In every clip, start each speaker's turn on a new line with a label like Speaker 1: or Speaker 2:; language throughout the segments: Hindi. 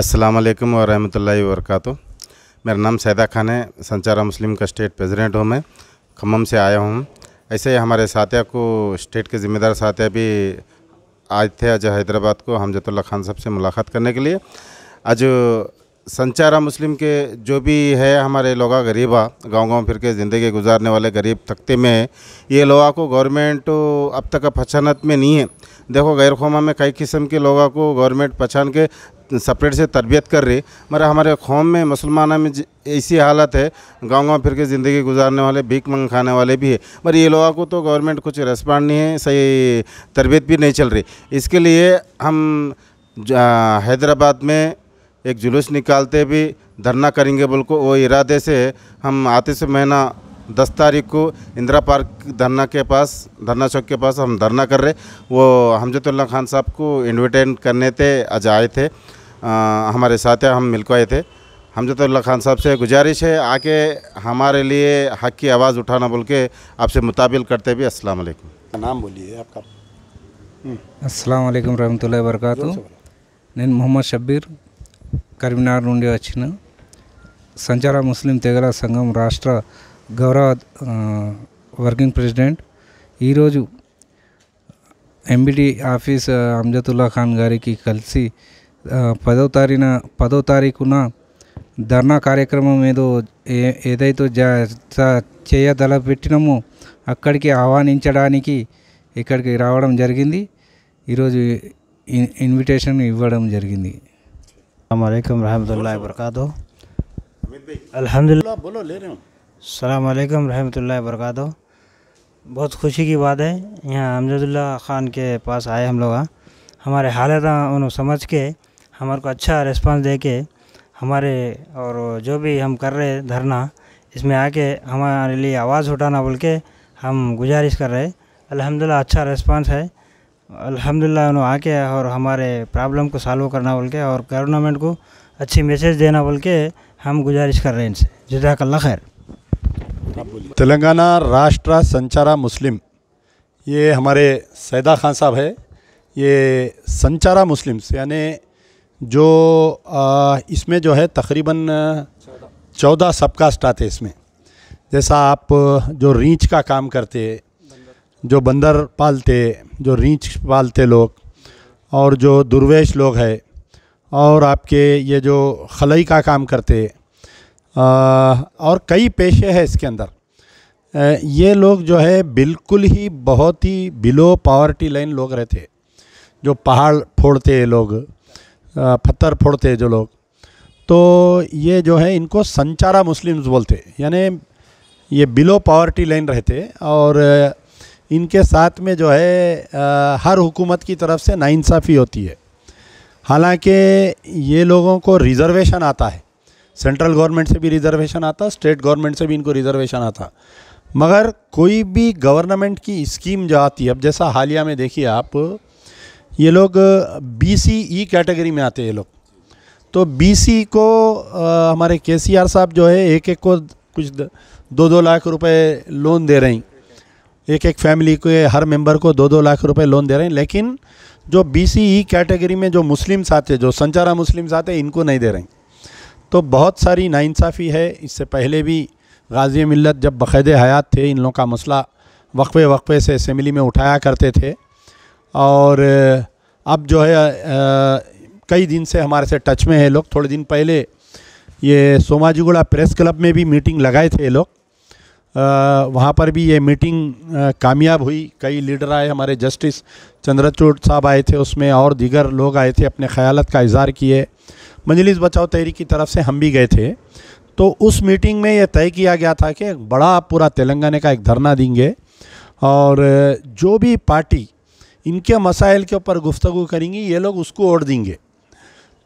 Speaker 1: अस्सलाम वालेकुम वरहमतुल्लाहि वरकत मेरा नाम सैदा खान है संचारा मुस्लिम का स्टेट प्रेसिडेंट हूँ मैं खम्मम से आया हूँ ऐसे ही हमारे साथिया को स्टेट के ज़िम्मेदार साथिया भी आए थे आज हैदराबाद को हमजतुल्ला खान साहब से मुलाकात करने के लिए आज संचारा मुस्लिम के जो भी है हमारे लोग गरीबा गाँव गाँव फिर के ज़िंदगी गुजारने वाले गरीब तख्ते में है ये लोगों को गवर्नमेंट अब तक पहचानत में नहीं है देखो गैर खौमा में कई किस्म के लोगों को गवर्नमेंट पहचान के सेपरेट से तरबियत कर रही मगर हमारे कौम में मुसलमाना में ऐसी हालत है गाँव गाँव फिर के ज़िंदगी गुजारने वाले भीख मंग खाने वाले भी है मगर ये लोगों को तो गवर्नमेंट कुछ रेस्पॉन्ड नहीं है सही तरबियत भी नहीं चल रही इसके लिए हम हैदराबाद में एक जुलूस निकालते भी धरना करेंगे बोल को वो इरादे से हम आते से महीना दस तारीख को इंदिरा पार्क धरना के पास धरना चौक के पास हम धरना कर रहे वो हमजतुल्ला खान साहब को इन्विटेंट करने थे आज आए थे आ, हमारे साथ हम मिलकर आए थे हमजतुल्ला तो खान साहब से गुजारिश है आके हमारे लिए हक की आवाज़ उठाना बोल के आपसे मुताबिल करते भी असल
Speaker 2: नाम बोलिए आपका
Speaker 3: असल रहमत लरक नोहम्मद शब्बीर करीमनगर नीं व संचार मुस्लिम तेगल संघम राष्ट्र गौरव वर्किंग प्रेसीडेंट एमबीटी आफी अमजतुल्ला खा गारी की कलसी పదో తారీఖున పదో తారీఖున ధర్నా కార్యక్రమం ఏదో ఏ ఏదైతే చేయదల పెట్టినామో అక్కడికి ఆహ్వానించడానికి ఇక్కడికి రావడం జరిగింది ఈరోజు ఇన్విటేషన్ ఇవ్వడం జరిగింది అస్సలం రహమతుల్లా బరకాదో
Speaker 2: अलहमदिल्ला बोलो ले रहे हो
Speaker 3: सलाम अलैक्म रहमतुल्लाहि वरकत बहुत खुशी की बात है यहाँ अमजदुल्ला हमारे को अच्छा रिस्पांस दे के हमारे और जो भी हम कर रहे धरना इसमें आके हमारे लिए आवाज़ उठाना बोल के हम गुजारिश कर रहे अल्हम्दुलिल्लाह अच्छा रिस्पांस है अल्हम्दुलिल्लाह उन्होंने आके और हमारे प्रॉब्लम को सॉल्व करना बोल के और गवर्नमेंट को अच्छी मैसेज देना बोल के हम गुजारिश कर रहे हैं इनसे
Speaker 2: जजाकल्ला खैर तेलंगाना राष्ट्र संचारा मुस्लिम ये हमारे सैदा खान साहब है ये संचारा मुस्लिम्स यानी जो आ, इसमें जो है तकरीबन चौदह सबकास्ट आते इसमें जैसा आप जो रींच का काम करते जो बंदर पालते जो रींच पालते लोग और जो दुर्वेश लोग है और आपके ये जो खलई का काम करते आ, और कई पेशे हैं इसके अंदर ये लोग जो है बिल्कुल ही बहुत ही बिलो पावर्टी लाइन लोग रहते जो पहाड़ फोड़ते लोग पत्थर फोड़ते जो लोग तो ये जो है इनको संचारा मुस्लिम्स बोलते यानी ये बिलो पावर्टी लाइन रहते और इनके साथ में जो है आ, हर हुकूमत की तरफ से नाइंसाफ़ी होती है हालांकि ये लोगों को रिज़र्वेशन आता है सेंट्रल गवर्नमेंट से भी रिज़र्वेशन आता स्टेट गवर्नमेंट से भी इनको रिज़र्वेशन आता मगर कोई भी गवर्नमेंट की स्कीम जो आती है अब जैसा हालिया में देखिए आप ये लोग बी सी ई कैटेगरी में आते हैं ये लोग तो बी सी को आ, हमारे के सी आर साहब जो है एक एक को कुछ दो दो लाख रुपए लोन दे रहे हैं एक एक फैमिली के हर मेंबर को दो दो लाख रुपए लोन दे रहे हैं लेकिन जो बी सी ई कैटेगरी में जो मुस्लिम्स आते जो संचारा मुस्लिम्स आते इनको नहीं दे रहे हैं तो बहुत सारी नाइंसाफ़ी है इससे पहले भी गाजी मिलत जब बक़ैद हयात थे इन लोगों का मसला वक्फ़े वक्फ़े से असम्बली में उठाया करते थे और अब जो है कई दिन से हमारे से टच में है लोग थोड़े दिन पहले ये सोमाजीगुड़ा प्रेस क्लब में भी मीटिंग लगाए थे लोग वहाँ पर भी ये मीटिंग कामयाब हुई कई लीडर आए हमारे जस्टिस चंद्रचूड साहब आए थे उसमें और दीगर लोग आए थे अपने ख्यालत का इजहार किए मजलिस बचाओ तहरीक की तरफ से हम भी गए थे तो उस मीटिंग में यह तय किया गया था कि बड़ा पूरा तेलंगाना का एक धरना देंगे और जो भी पार्टी इनके मसाइल के ऊपर गुफ्तु करेंगी ये लोग उसको ओढ़ देंगे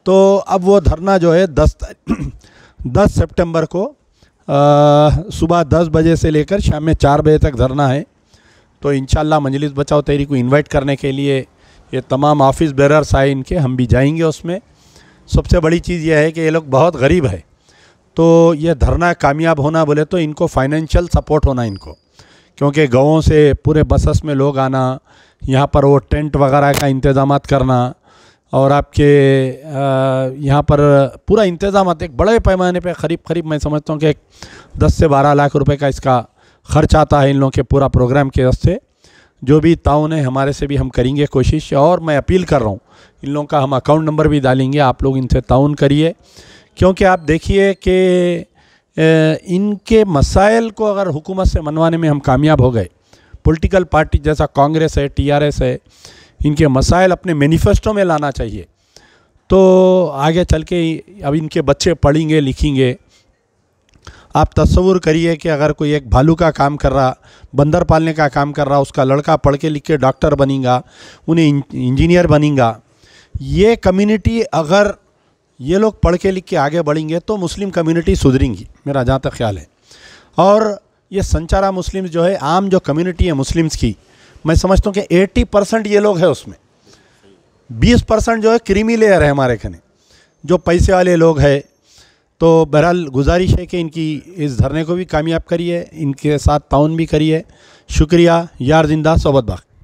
Speaker 2: तो अब वो धरना जो है दस दस सेप्टेम्बर को सुबह दस बजे से लेकर शाम में चार बजे तक धरना है तो इन मंजलिस बचाओ तहरी को इन्वाइट करने के लिए ये तमाम ऑफिस बेरर्स आए इनके हम भी जाएंगे उसमें सबसे बड़ी चीज़ यह है कि ये लोग बहुत गरीब है तो ये धरना कामयाब होना बोले तो इनको फाइनेंशियल सपोर्ट होना इनको क्योंकि गाँवों से पूरे बसस में लोग आना यहाँ पर वो टेंट वगैरह का इंतज़ाम करना और आपके यहाँ पर पूरा इंतज़ाम एक बड़े पैमाने पे करीब करीब मैं समझता हूँ कि एक दस से बारह लाख रुपए का इसका खर्च आता है इन लोगों के पूरा प्रोग्राम के वास्ते जो भी ताउन है हमारे से भी हम करेंगे कोशिश और मैं अपील कर रहा हूँ इन लोगों का हम अकाउंट नंबर भी डालेंगे आप लोग इनसे ताउन करिए क्योंकि आप देखिए कि इनके मसाइल को अगर हुकूमत से मनवाने में हम कामयाब हो गए पॉलिटिकल पार्टी जैसा कांग्रेस है टीआरएस है इनके मसाइल अपने मैनिफेस्टो में लाना चाहिए तो आगे चल के अब इनके बच्चे पढ़ेंगे लिखेंगे आप तस्वूर करिए कि अगर कोई एक भालू का काम कर रहा बंदर पालने का काम कर रहा उसका लड़का पढ़ के लिख के डॉक्टर बनेगा उन्हें इंजीनियर बनेगा ये कम्युनिटी अगर ये लोग पढ़ के लिख के आगे बढ़ेंगे तो मुस्लिम कम्युनिटी सुधरेंगी मेरा जहाँ तक ख्याल है और ये संचारा मुस्लिम्स जो है आम जो कम्युनिटी है मुस्लिम्स की मैं समझता हूँ कि एट्टी परसेंट ये लोग हैं उसमें बीस परसेंट जो है क्रीमी लेयर है हमारे खाने जो पैसे वाले लोग हैं तो बहरहाल गुजारिश है कि इनकी इस धरने को भी कामयाब करिए इनके साथ ताउन भी करिए शुक्रिया यार जिंदा सोबत बाग